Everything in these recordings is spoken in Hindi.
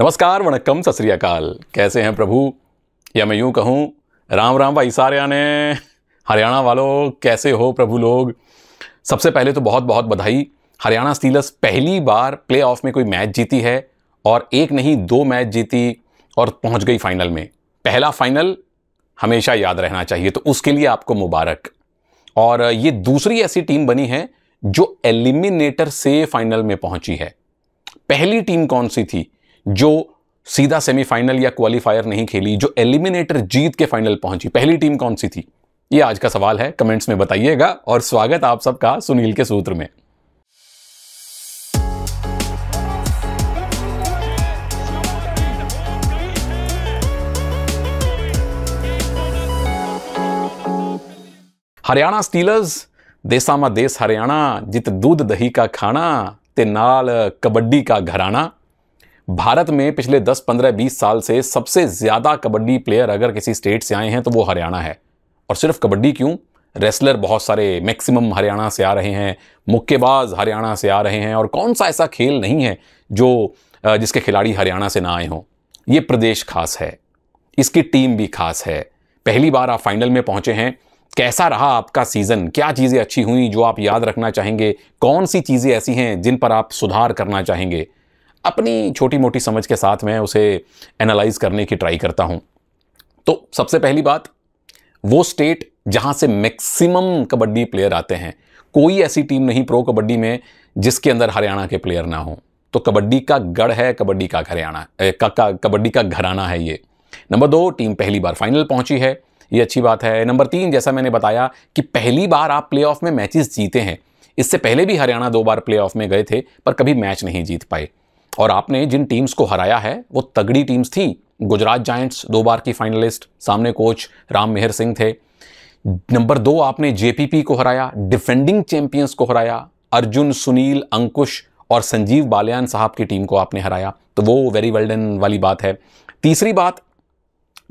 नमस्कार वनकम सत श्रीकाल कैसे हैं प्रभु या मैं यूँ कहूँ राम राम भाई सारे ने हरियाणा वालों कैसे हो प्रभु लोग सबसे पहले तो बहुत बहुत बधाई हरियाणा स्टीलर्स पहली बार प्ले ऑफ में कोई मैच जीती है और एक नहीं दो मैच जीती और पहुंच गई फाइनल में पहला फाइनल हमेशा याद रहना चाहिए तो उसके लिए आपको मुबारक और ये दूसरी ऐसी टीम बनी है जो एलिमिनेटर से फाइनल में पहुंची है पहली टीम कौन सी थी जो सीधा सेमीफाइनल या क्वालिफायर नहीं खेली जो एलिमिनेटर जीत के फाइनल पहुंची पहली टीम कौन सी थी ये आज का सवाल है कमेंट्स में बताइएगा और स्वागत आप सबका सुनील के सूत्र में हरियाणा स्टीलर्स देसामा देश हरियाणा जित दूध दही का खाना ते नाल कबड्डी का घराना भारत में पिछले 10, 15, 20 साल से सबसे ज़्यादा कबड्डी प्लेयर अगर किसी स्टेट से आए हैं तो वो हरियाणा है और सिर्फ कबड्डी क्यों रेसलर बहुत सारे मैक्सिमम हरियाणा से आ रहे हैं मुक्केबाज हरियाणा से आ रहे हैं और कौन सा ऐसा खेल नहीं है जो जिसके खिलाड़ी हरियाणा से ना आए हों ये प्रदेश खास है इसकी टीम भी खास है पहली बार आप फाइनल में पहुंचे हैं कैसा रहा आपका सीज़न क्या चीज़ें अच्छी हुई जो आप याद रखना चाहेंगे कौन सी चीज़ें ऐसी हैं जिन पर आप सुधार करना चाहेंगे अपनी छोटी मोटी समझ के साथ मैं उसे एनालाइज करने की ट्राई करता हूँ तो सबसे पहली बात वो स्टेट जहाँ से मैक्सिमम कबड्डी प्लेयर आते हैं कोई ऐसी टीम नहीं प्रो कबड्डी में जिसके अंदर हरियाणा के प्लेयर ना हों तो कबड्डी का गढ़ है कबड्डी का हरियाणा का कबड्डी का घराना है ये नंबर दो टीम पहली बार फाइनल पहुंची है ये अच्छी बात है नंबर तीन जैसा मैंने बताया कि पहली बार आप प्लेऑफ में मैचेस जीते हैं इससे पहले भी हरियाणा दो बार प्लेऑफ में गए थे पर कभी मैच नहीं जीत पाए और आपने जिन टीम्स को हराया है वो तगड़ी टीम्स थी गुजरात जायंट्स दो बार की फाइनलिस्ट सामने कोच राम मेहर सिंह थे नंबर दो आपने जेपीपी को हराया डिफेंडिंग चैंपियंस को हराया अर्जुन सुनील अंकुश और संजीव बालियान साहब की टीम को आपने हराया तो वो वेरी वेल डन वाली बात है तीसरी बात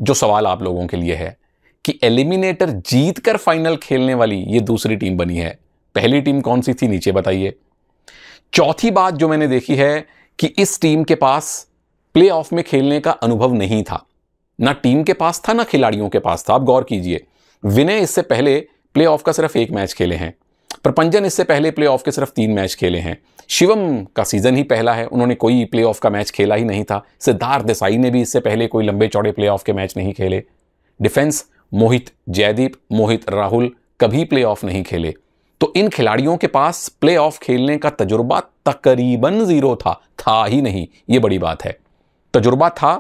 जो सवाल आप लोगों के लिए है कि एलिमिनेटर जीत कर फाइनल खेलने वाली ये दूसरी टीम बनी है पहली टीम कौन सी थी नीचे बताइए चौथी बात जो मैंने देखी है कि इस टीम के पास प्लेऑफ में खेलने का अनुभव नहीं था ना टीम के पास था ना खिलाड़ियों के पास था आप गौर कीजिए विनय इससे पहले प्लेऑफ का सिर्फ एक मैच खेले हैं प्रपंजन इससे पहले प्लेऑफ के सिर्फ तीन मैच खेले हैं शिवम का सीजन ही पहला है उन्होंने कोई प्लेऑफ का मैच खेला ही नहीं था सिद्धार्थ देसाई ने भी इससे पहले कोई लंबे चौड़े प्लेऑफ के मैच नहीं खेले डिफेंस मोहित जयदीप मोहित राहुल कभी प्लेऑफ नहीं खेले तो इन खिलाड़ियों के पास ऑफ खेलने का तजुर्बा तकरीबन जीरो था था ही नहीं ये बड़ी बात है तजुर्बा था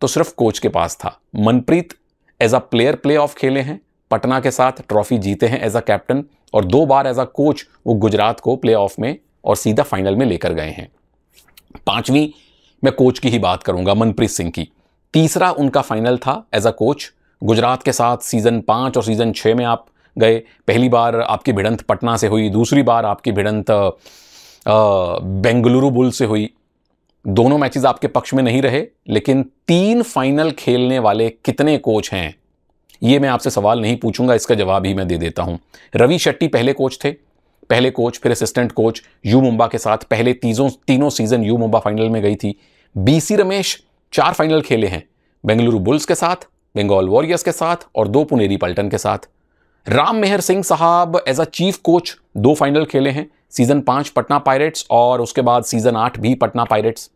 तो सिर्फ कोच के पास था Manpreet as a player off खेले हैं पटना के साथ ट्रॉफी जीते हैं एज अ कैप्टन और दो बार एज अ कोच वो गुजरात को ऑफ में और सीधा फाइनल में लेकर गए हैं पांचवी मैं कोच की ही बात करूंगा मनप्रीत सिंह की तीसरा उनका फाइनल था एज अ कोच गुजरात के साथ सीजन पांच और सीजन छः में आप गए पहली बार आपकी भिड़ंत पटना से हुई दूसरी बार आपकी भिड़ंत बेंगलुरु बुल से हुई दोनों मैचेस आपके पक्ष में नहीं रहे लेकिन तीन फाइनल खेलने वाले कितने कोच हैं ये मैं आपसे सवाल नहीं पूछूंगा इसका जवाब ही मैं दे देता हूं रवि शेट्टी पहले कोच थे पहले कोच फिर असिस्टेंट कोच यू मुंबा के साथ पहले तीजों तीनों सीजन यू मुंबा फाइनल में गई थी बीसी रमेश चार फाइनल खेले हैं बेंगलुरु बुल्स के साथ बंगाल वॉरियर्स के साथ और दो पुनेरी पल्टन के साथ राम मेहर सिंह साहब एज अ चीफ कोच दो फाइनल खेले हैं सीजन पांच पटना पायरेट्स और उसके बाद सीजन आठ भी पटना पायरेट्स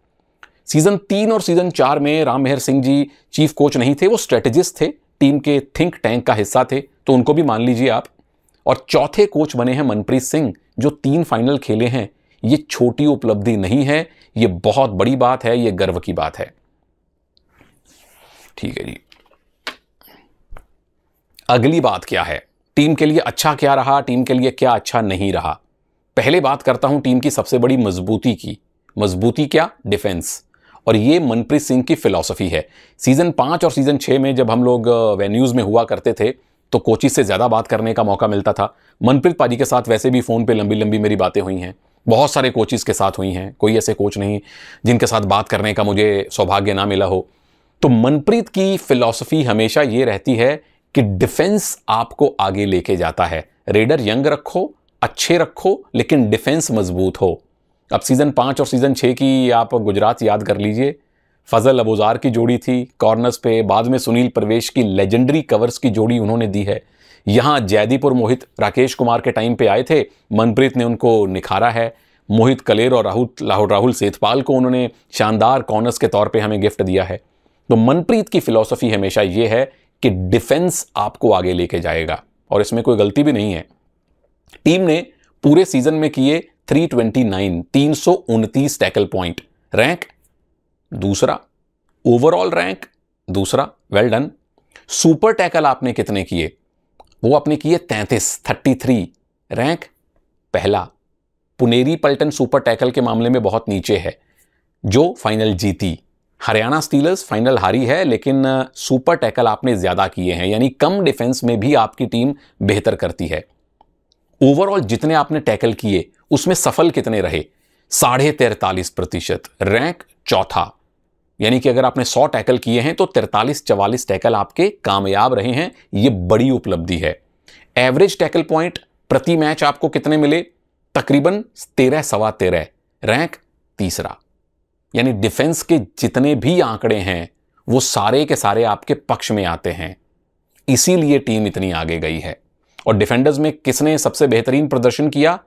सीजन तीन और सीजन चार में राम मेहर सिंह जी चीफ कोच नहीं थे वो स्ट्रेटेजिस्ट थे टीम के थिंक टैंक का हिस्सा थे तो उनको भी मान लीजिए आप और चौथे कोच बने हैं मनप्रीत सिंह जो तीन फाइनल खेले हैं ये छोटी उपलब्धि नहीं है ये बहुत बड़ी बात है ये गर्व की बात है ठीक है जी अगली बात क्या है टीम के लिए अच्छा क्या रहा टीम के लिए क्या अच्छा नहीं रहा पहले बात करता हूं टीम की सबसे बड़ी मजबूती की मजबूती क्या डिफेंस और ये मनप्रीत सिंह की फिलॉसफी है सीज़न पाँच और सीज़न छः में जब हम लोग वेन्यूज़ में हुआ करते थे तो कोचिज से ज़्यादा बात करने का मौका मिलता था मनप्रीत पाजी के साथ वैसे भी फ़ोन पे लंबी लंबी मेरी बातें हुई हैं बहुत सारे कोचिज़ के साथ हुई हैं कोई ऐसे कोच नहीं जिनके साथ बात करने का मुझे सौभाग्य ना मिला हो तो मनप्रीत की फ़िलॉसफी हमेशा ये रहती है कि डिफेंस आपको आगे लेके जाता है रेडर यंग रखो अच्छे रखो लेकिन डिफेंस मजबूत हो अब सीज़न पाँच और सीज़न छः की आप गुजरात याद कर लीजिए फजल अबूजार की जोड़ी थी कॉर्नर्स पे बाद में सुनील प्रवेश की लेजेंडरी कवर्स की जोड़ी उन्होंने दी है यहाँ जयदीप और मोहित राकेश कुमार के टाइम पे आए थे मनप्रीत ने उनको निखारा है मोहित कलेर और राहुल लाहुल राहुल सेतपाल को उन्होंने शानदार कॉर्नर्स के तौर पे हमें गिफ्ट दिया है तो मनप्रीत की फ़िलोसफी हमेशा ये है कि डिफेंस आपको आगे लेके जाएगा और इसमें कोई गलती भी नहीं है टीम ने पूरे सीजन में किए 329 329 टैकल पॉइंट रैंक दूसरा ओवरऑल रैंक दूसरा वेल डन सुपर टैकल आपने कितने किए वो आपने किए 33 33 रैंक पहला पुनेरी पल्टन सुपर टैकल के मामले में बहुत नीचे है जो फाइनल जीती हरियाणा स्टीलर्स फाइनल हारी है लेकिन सुपर टैकल आपने ज़्यादा किए हैं यानी कम डिफेंस में भी आपकी टीम बेहतर करती है ओवरऑल जितने आपने टैकल किए उसमें सफल कितने रहे साढ़े तैतालीस प्रतिशत रैंक चौथा यानी कि अगर आपने सौ टैकल किए हैं तो 43 चवालीस टैकल आपके कामयाब रहे हैं ये बड़ी उपलब्धि है एवरेज टैकल पॉइंट प्रति मैच आपको कितने मिले तकरीबन तेरह सवा तेरह रैंक तीसरा यानी डिफेंस के जितने भी आंकड़े हैं वो सारे के सारे आपके पक्ष में आते हैं इसीलिए टीम इतनी आगे गई है और डिफेंडर्स में किसने सबसे बेहतरीन प्रदर्शन किया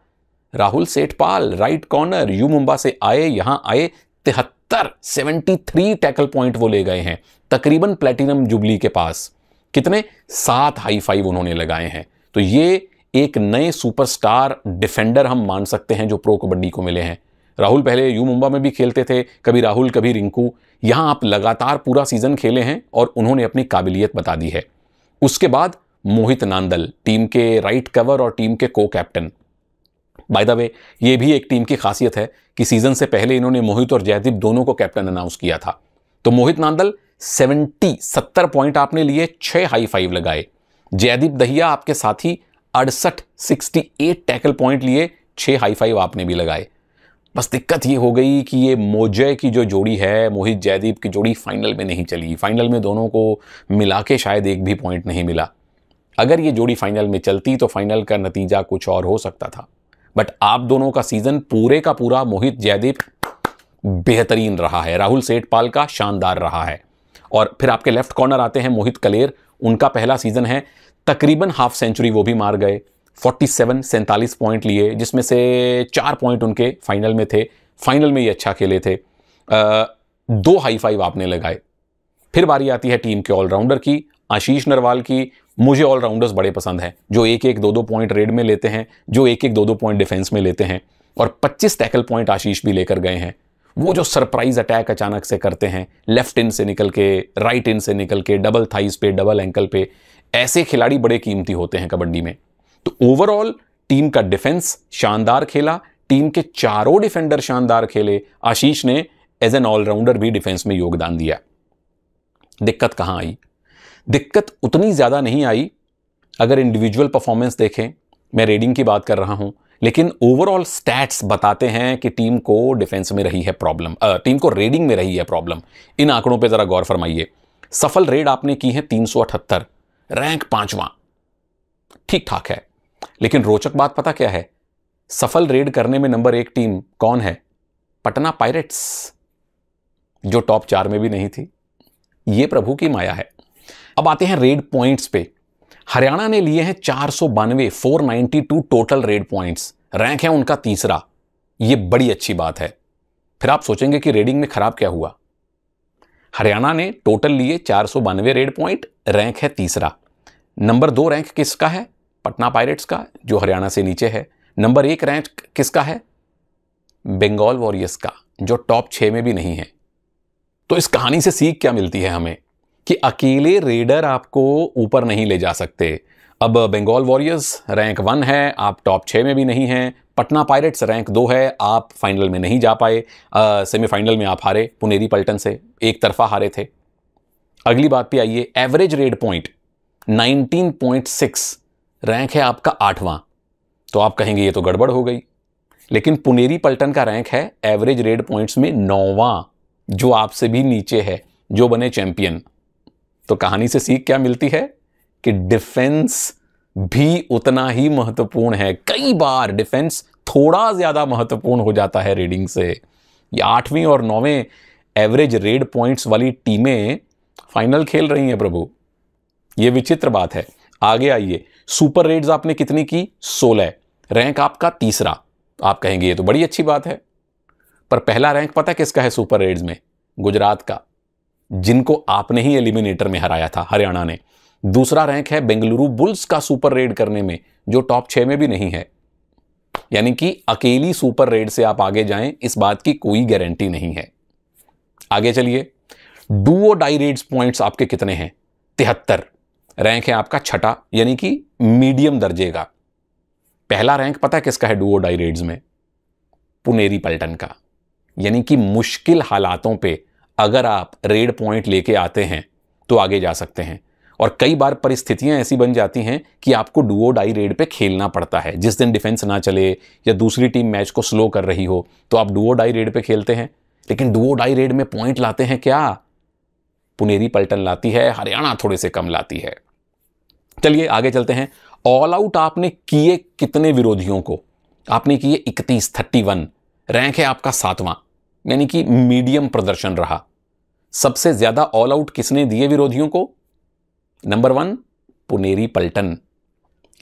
Rahul Sethpal right corner U Mumba से आए यहां आए तिहत्तर सेवेंटी थ्री टैकल पॉइंट वो ले गए हैं तकरीबन प्लेटिनम जुबली के पास कितने सात हाई फाइव उन्होंने लगाए हैं तो ये एक नए सुपरस्टार डिफेंडर हम मान सकते हैं जो प्रो कबड्डी को मिले हैं राहुल पहले यू मुंबा में भी खेलते थे कभी राहुल कभी रिंकू यहां आप लगातार पूरा सीजन खेले हैं और उन्होंने अपनी काबिलियत बता दी है उसके बाद मोहित नांदल टीम के राइट कवर और टीम के को कैप्टन बाय द वे ये भी एक टीम की खासियत है कि सीजन से पहले इन्होंने मोहित और जयदीप दोनों को कैप्टन अनाउंस किया था तो मोहित नांदल सेवेंटी सत्तर पॉइंट आपने लिए छह हाई फाइव लगाए जयदीप दहिया आपके साथी अड़सठ एट टैकल पॉइंट लिए छह हाई फाइव आपने भी लगाए बस दिक्कत ये हो गई कि ये मोजय की जो जोड़ी है मोहित जयदीप की जोड़ी फाइनल में नहीं चली फाइनल में दोनों को मिला के शायद एक भी पॉइंट नहीं मिला अगर ये जोड़ी फाइनल में चलती तो फाइनल का नतीजा कुछ और हो सकता था बट आप दोनों का सीज़न पूरे का पूरा मोहित जयदीप बेहतरीन रहा है राहुल सेठपाल का शानदार रहा है और फिर आपके लेफ्ट कॉर्नर आते हैं मोहित कलेर उनका पहला सीज़न है तकरीबन हाफ सेंचुरी वो भी मार गए फोर्टी सेवन सैंतालीस पॉइंट लिए जिसमें से चार पॉइंट उनके फाइनल में थे फाइनल में ये अच्छा खेले थे आ, दो हाई फाइव आपने लगाए फिर बारी आती है टीम के ऑलराउंडर की आशीष नरवाल की मुझे ऑलराउंडर्स बड़े पसंद हैं जो एक एक दो दो पॉइंट रेड में लेते हैं जो एक एक दो दो पॉइंट डिफेंस में लेते हैं और 25 टैकल पॉइंट आशीष भी लेकर गए हैं वो जो सरप्राइज अटैक अचानक से करते हैं लेफ्ट इन से निकल के राइट इन से निकल के डबल थाइस पे डबल एंकल पे ऐसे खिलाड़ी बड़े कीमती होते हैं कबड्डी में तो ओवरऑल टीम का डिफेंस शानदार खेला टीम के चारों डिफेंडर शानदार खेले आशीष ने एज एन ऑलराउंडर भी डिफेंस में योगदान दिया दिक्कत कहां आई दिक्कत उतनी ज़्यादा नहीं आई अगर इंडिविजुअल परफॉर्मेंस देखें मैं रेडिंग की बात कर रहा हूं लेकिन ओवरऑल स्टैट्स बताते हैं कि टीम को डिफेंस में रही है प्रॉब्लम टीम को रेडिंग में रही है प्रॉब्लम इन आंकड़ों पे ज़रा गौर फरमाइए सफल रेड आपने की है तीन रैंक पांचवा ठीक ठाक है लेकिन रोचक बात पता क्या है सफल रेड करने में नंबर एक टीम कौन है पटना पायरेट्स जो टॉप चार में भी नहीं थी ये प्रभु की माया है अब आते हैं रेड पॉइंट्स पे हरियाणा ने लिए हैं चार सौ बानवे four ninety two total raid points rank है उनका तीसरा ये बड़ी अच्छी बात है फिर आप सोचेंगे कि रेडिंग में खराब क्या हुआ हरियाणा ने टोटल लिए चार सौ बानवे रेड पॉइंट रैंक है तीसरा नंबर दो रैंक किसका है पटना पायरेट्स का जो हरियाणा से नीचे है नंबर एक रैंक किसका है बंगाल वॉरियर्स का जो टॉप छः में भी नहीं है तो इस कहानी से सीख क्या मिलती है हमें कि अकेले रेडर आपको ऊपर नहीं ले जा सकते अब बंगाल वॉरियर्स रैंक वन है आप टॉप छः में भी नहीं हैं पटना पायरेट्स रैंक दो है आप फाइनल में नहीं जा पाए सेमीफाइनल में आप हारे पुनेरी पल्टन से एक तरफा हारे थे अगली बात पे आइए एवरेज रेड पॉइंट 19.6 रैंक है आपका आठवां तो आप कहेंगे ये तो गड़बड़ हो गई लेकिन पुनेरी पलटन का रैंक है एवरेज रेड पॉइंट्स में नौवां जो आपसे भी नीचे है जो बने चैंपियन तो कहानी से सीख क्या मिलती है कि डिफेंस भी उतना ही महत्वपूर्ण है कई बार डिफेंस थोड़ा ज़्यादा महत्वपूर्ण हो जाता है रीडिंग से ये आठवीं और नौवें एवरेज रेड पॉइंट्स वाली टीमें फाइनल खेल रही हैं प्रभु ये विचित्र बात है आगे आइए सुपर रेड्स आपने कितनी की सोलह रैंक आपका तीसरा आप कहेंगे ये तो बड़ी अच्छी बात है पर पहला रैंक पता है किसका है सुपर रेड्स में गुजरात का जिनको आपने ही एलिमिनेटर में हराया था हरियाणा ने दूसरा रैंक है बेंगलुरु बुल्स का सुपर रेड करने में जो टॉप छह में भी नहीं है यानी कि अकेली सुपर रेड से आप आगे जाएं इस बात की कोई गारंटी नहीं है आगे चलिए डुओ डाई रेड्स पॉइंट्स आपके कितने हैं तिहत्तर रैंक है आपका छठा यानी कि मीडियम दर्जे का पहला रैंक पता है किसका है डुओ डाइरेड्स में पुनेरी पलटन का यानी कि मुश्किल हालातों पे अगर आप रेड पॉइंट लेके आते हैं तो आगे जा सकते हैं और कई बार परिस्थितियां ऐसी बन जाती हैं कि आपको डुओ डाई रेड पे खेलना पड़ता है जिस दिन डिफेंस ना चले या दूसरी टीम मैच को स्लो कर रही हो तो आप डुओ डाई रेड पे खेलते हैं लेकिन डुओ डाई रेड में पॉइंट लाते हैं क्या पुनेरी पलटन लाती है हरियाणा थोड़े से कम लाती है चलिए आगे चलते हैं ऑल आउट आपने किए कितने विरोधियों को आपने किए इकतीस थर्टी वन रैंक है आपका सातवां यानी कि मीडियम प्रदर्शन रहा सबसे ज्यादा ऑल आउट किसने दिए विरोधियों को नंबर वन पुनेरी पलटन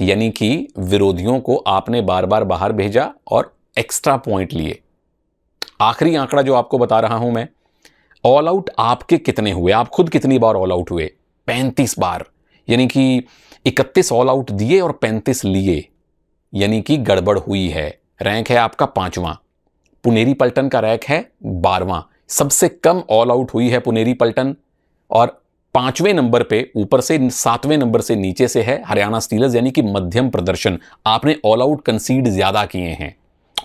यानी कि विरोधियों को आपने बार बार बाहर भेजा और एक्स्ट्रा पॉइंट लिए आखिरी आंकड़ा जो आपको बता रहा हूं मैं ऑल आउट आपके कितने हुए आप खुद कितनी बार ऑल आउट हुए पैंतीस बार यानी कि इकतीस ऑल आउट दिए और पैंतीस लिए यानी कि गड़बड़ हुई है रैंक है आपका पांचवा पुनेरी पलटन का रैंक है बारवां सबसे कम ऑल आउट हुई है पुनेरी पल्टन और पांचवें नंबर पे ऊपर से सातवें नंबर से नीचे से है हरियाणा स्टीलर्स यानी कि मध्यम प्रदर्शन आपने ऑल आउट कंसीड ज़्यादा किए हैं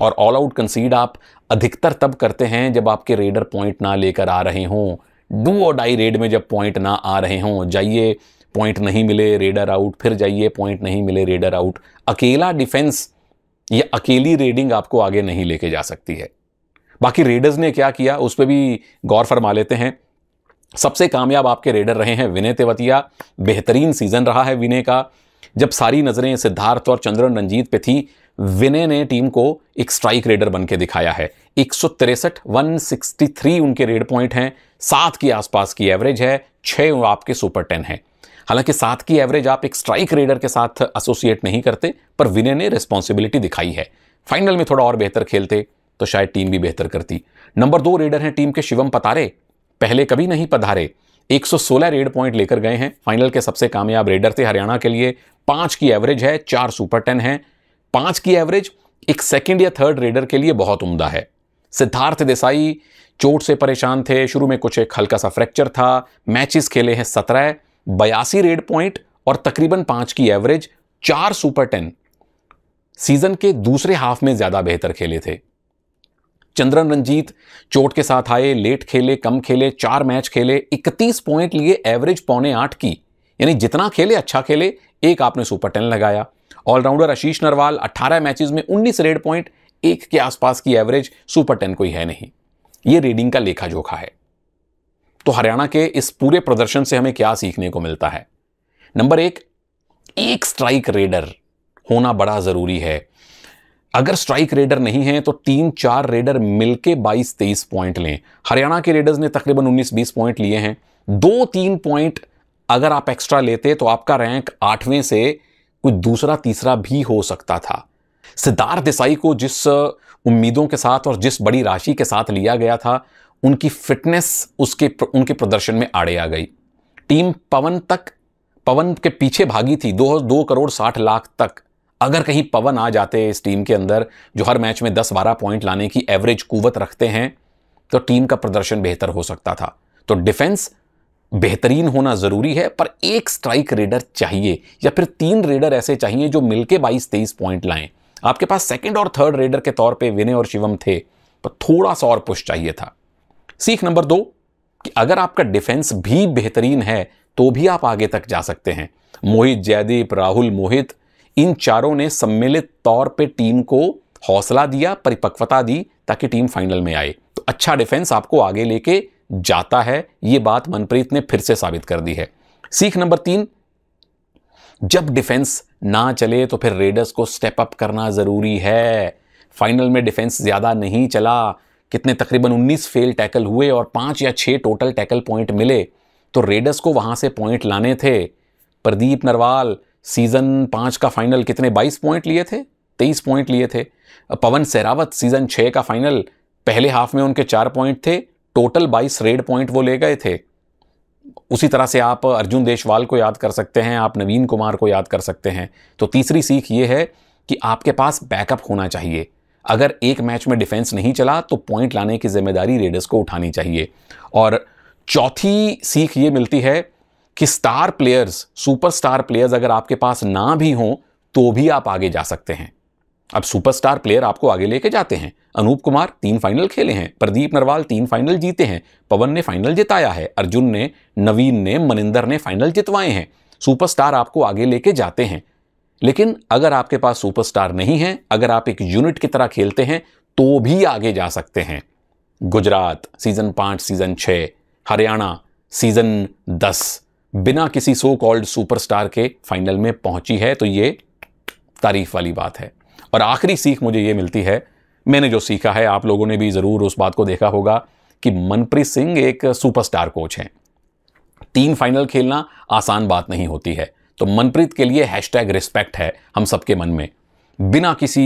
और ऑल आउट कंसीड आप अधिकतर तब करते हैं जब आपके रेडर पॉइंट ना लेकर आ रहे हों डू और डाई रेड में जब पॉइंट ना आ रहे हों जाइए पॉइंट नहीं मिले रेडर आउट फिर जाइए पॉइंट नहीं मिले रेडर आउट अकेला डिफेंस या अकेली रेडिंग आपको आगे नहीं लेके जा सकती है बाकी रेडर्स ने क्या किया उस पर भी गौर फरमा लेते हैं सबसे कामयाब आपके रेडर रहे हैं विनय तेवतिया बेहतरीन सीजन रहा है विनय का जब सारी नज़रें सिद्धार्थ और चंद्रन रंजीत पे थी विनय ने टीम को एक स्ट्राइक रेडर बन के दिखाया है एक सौ तिरसठ वन सिक्सटी थ्री उनके रेड पॉइंट हैं सात के आसपास की एवरेज है छः आपके सुपर टेन है हालांकि सात की एवरेज आप एक स्ट्राइक रेडर के साथ एसोसिएट नहीं करते पर विनय ने रिस्पॉन्सिबिलिटी दिखाई है फाइनल में थोड़ा और बेहतर खेलते तो शायद टीम भी बेहतर करती नंबर दो रेडर हैं टीम के शिवम पतारे पहले कभी नहीं पधारे 116 रेड पॉइंट लेकर गए हैं फाइनल के सबसे कामयाब रेडर थे हरियाणा के लिए पांच की एवरेज है चार सुपर टेन है पांच की एवरेज एक सेकेंड या थर्ड रेडर के लिए बहुत उम्दा है सिद्धार्थ देसाई चोट से परेशान थे शुरू में कुछ एक हल्का सा फ्रैक्चर था मैचेस खेले हैं सत्रह बयासी रेड पॉइंट और तकरीबन पांच की एवरेज चार सुपर टेन सीजन के दूसरे हाफ में ज़्यादा बेहतर खेले थे चंद्रन रंजीत चोट के साथ आए लेट खेले कम खेले चार मैच खेले 31 पॉइंट लिए एवरेज पौने आठ की यानी जितना खेले अच्छा खेले एक आपने सुपर टेन लगाया ऑलराउंडर आशीष नरवाल 18 मैचेस में उन्नीस रेड पॉइंट एक के आसपास की एवरेज सुपर टेन कोई है नहीं ये रेडिंग का लेखा जोखा है तो हरियाणा के इस पूरे प्रदर्शन से हमें क्या सीखने को मिलता है नंबर एक एक स्ट्राइक रेडर होना बड़ा जरूरी है अगर स्ट्राइक रेडर नहीं है तो तीन चार रेडर मिलके 22 तेईस पॉइंट लें हरियाणा के रेडर्स ने तकरीबन 19-20 पॉइंट लिए हैं दो तीन पॉइंट अगर आप एक्स्ट्रा लेते तो आपका रैंक आठवें से कोई दूसरा तीसरा भी हो सकता था सिद्धार्थ देसाई को जिस उम्मीदों के साथ और जिस बड़ी राशि के साथ लिया गया था उनकी फिटनेस उसके उनके प्रदर्शन में आड़े आ गई टीम पवन तक पवन के पीछे भागी थी दो दो करोड़ साठ लाख तक अगर कहीं पवन आ जाते इस टीम के अंदर जो हर मैच में दस बारह पॉइंट लाने की एवरेज कुवत रखते हैं तो टीम का प्रदर्शन बेहतर हो सकता था तो डिफेंस बेहतरीन होना ज़रूरी है पर एक स्ट्राइक रेडर चाहिए या फिर तीन रेडर ऐसे चाहिए जो मिलके 22-23 पॉइंट लाएं आपके पास सेकंड और थर्ड रेडर के तौर पे विनय और शिवम थे पर थोड़ा सा और पुश चाहिए था सीख नंबर दो कि अगर आपका डिफेंस भी बेहतरीन है तो भी आप आगे तक जा सकते हैं मोहित जयदीप राहुल मोहित इन चारों ने सम्मिलित तौर पर टीम को हौसला दिया परिपक्वता दी ताकि टीम फाइनल में आए तो अच्छा डिफेंस आपको आगे लेके जाता है यह बात मनप्रीत ने फिर से साबित कर दी है सीख नंबर तीन जब डिफेंस ना चले तो फिर रेडर्स को स्टेप अप करना ज़रूरी है फाइनल में डिफेंस ज़्यादा नहीं चला कितने तकरीबन 19 फेल टैकल हुए और पांच या छह टोटल टैकल पॉइंट मिले तो रेडर्स को वहां से पॉइंट लाने थे प्रदीप नरवाल सीज़न पांच का फाइनल कितने 22 पॉइंट लिए थे 23 पॉइंट लिए थे पवन सहरावत सीज़न छः का फाइनल पहले हाफ में उनके चार पॉइंट थे टोटल 22 रेड पॉइंट वो ले गए थे उसी तरह से आप अर्जुन देशवाल को याद कर सकते हैं आप नवीन कुमार को याद कर सकते हैं तो तीसरी सीख ये है कि आपके पास बैकअप होना चाहिए अगर एक मैच में डिफेंस नहीं चला तो पॉइंट लाने की जिम्मेदारी रेडर्स को उठानी चाहिए और चौथी सीख ये मिलती है कि star players super star players अगर आपके पास ना भी हों तो भी आप आगे जा सकते हैं अब सुपरस्टार प्लेयर आपको आगे लेके जाते हैं अनूप कुमार तीन फाइनल खेले हैं प्रदीप नरवाल तीन फाइनल जीते हैं पवन ने फाइनल जिताया है अर्जुन ने नवीन ने मनिंदर ने फाइनल जितवाए हैं सुपरस्टार आपको आगे लेके जाते हैं लेकिन अगर आपके पास सुपरस्टार नहीं है अगर आप एक यूनिट की तरह खेलते हैं तो भी आगे जा सकते हैं गुजरात सीजन पाँच सीजन छः हरियाणा सीजन दस बिना किसी सो कॉल्ड सुपरस्टार के फाइनल में पहुंची है तो ये तारीफ वाली बात है और आखिरी सीख मुझे ये मिलती है मैंने जो सीखा है आप लोगों ने भी ज़रूर उस बात को देखा होगा कि मनप्रीत सिंह एक सुपरस्टार कोच हैं तीन फाइनल खेलना आसान बात नहीं होती है तो मनप्रीत के लिए हैशटैग रिस्पेक्ट है हम सबके मन में बिना किसी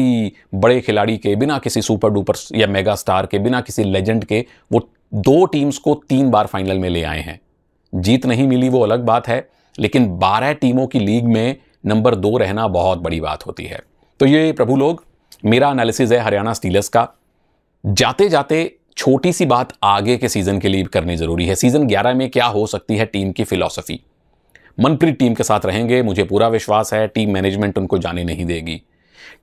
बड़े खिलाड़ी के बिना किसी सुपर डुपर या मेगा स्टार के बिना किसी लेजेंड के वो दो टीम्स को तीन बार फाइनल में ले आए हैं जीत नहीं मिली वो अलग बात है लेकिन बारह टीमों की लीग में नंबर दो रहना बहुत बड़ी बात होती है तो ये प्रभु लोग मेरा एनालिसिस है हरियाणा स्टीलर्स का जाते जाते छोटी सी बात आगे के सीजन के लिए करनी जरूरी है सीजन 11 में क्या हो सकती है टीम की फिलॉसफी मनप्रीत टीम के साथ रहेंगे मुझे पूरा विश्वास है टीम मैनेजमेंट उनको जाने नहीं देगी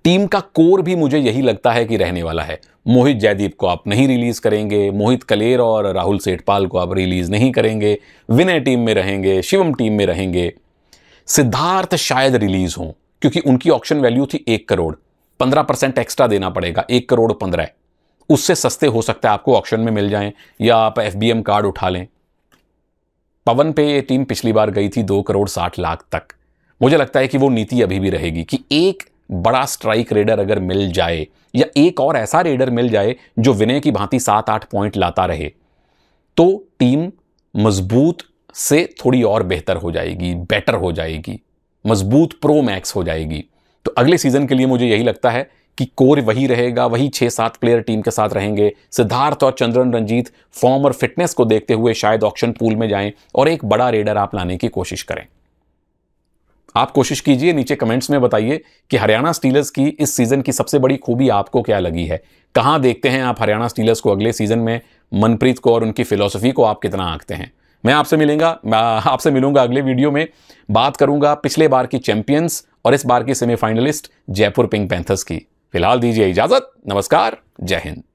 टीम का कोर भी मुझे यही लगता है कि रहने वाला है मोहित जयदीप को आप नहीं रिलीज़ करेंगे मोहित कलेर और राहुल सेठपाल को आप रिलीज़ नहीं करेंगे विनय टीम में रहेंगे शिवम टीम में रहेंगे सिद्धार्थ शायद रिलीज़ हों क्योंकि उनकी ऑप्शन वैल्यू थी एक करोड़ पंद्रह परसेंट एक्स्ट्रा देना पड़ेगा एक करोड़ पंद्रह उससे सस्ते हो सकता है आपको ऑप्शन में मिल जाएं या आप एफ कार्ड उठा लें पवन पे ये टीम पिछली बार गई थी दो करोड़ साठ लाख तक मुझे लगता है कि वो नीति अभी भी रहेगी कि एक बड़ा स्ट्राइक रेडर अगर मिल जाए या एक और ऐसा रेडर मिल जाए जो विनय की भांति सात आठ पॉइंट लाता रहे तो टीम मजबूत से थोड़ी और बेहतर हो जाएगी बेटर हो जाएगी मजबूत प्रो मैक्स हो जाएगी तो अगले सीजन के लिए मुझे यही लगता है कि कोर वही रहेगा वही छः सात प्लेयर टीम के साथ रहेंगे सिद्धार्थ और चंद्रन रंजीत फॉर्म और फिटनेस को देखते हुए शायद ऑक्शन पूल में जाएं और एक बड़ा रेडर आप लाने की कोशिश करें आप कोशिश कीजिए नीचे कमेंट्स में बताइए कि हरियाणा स्टीलर्स की इस सीज़न की सबसे बड़ी खूबी आपको क्या लगी है कहाँ देखते हैं आप हरियाणा स्टीलर्स को अगले सीज़न में मनप्रीत को और उनकी फिलोसफी को आप कितना आंकते हैं मैं आपसे मिलेंगे आपसे मिलूंगा अगले वीडियो में बात करूंगा पिछले बार की चैंपियंस और इस बार की सेमीफाइनलिस्ट जयपुर पिंक पैंथर्स की फिलहाल दीजिए इजाजत नमस्कार जय हिंद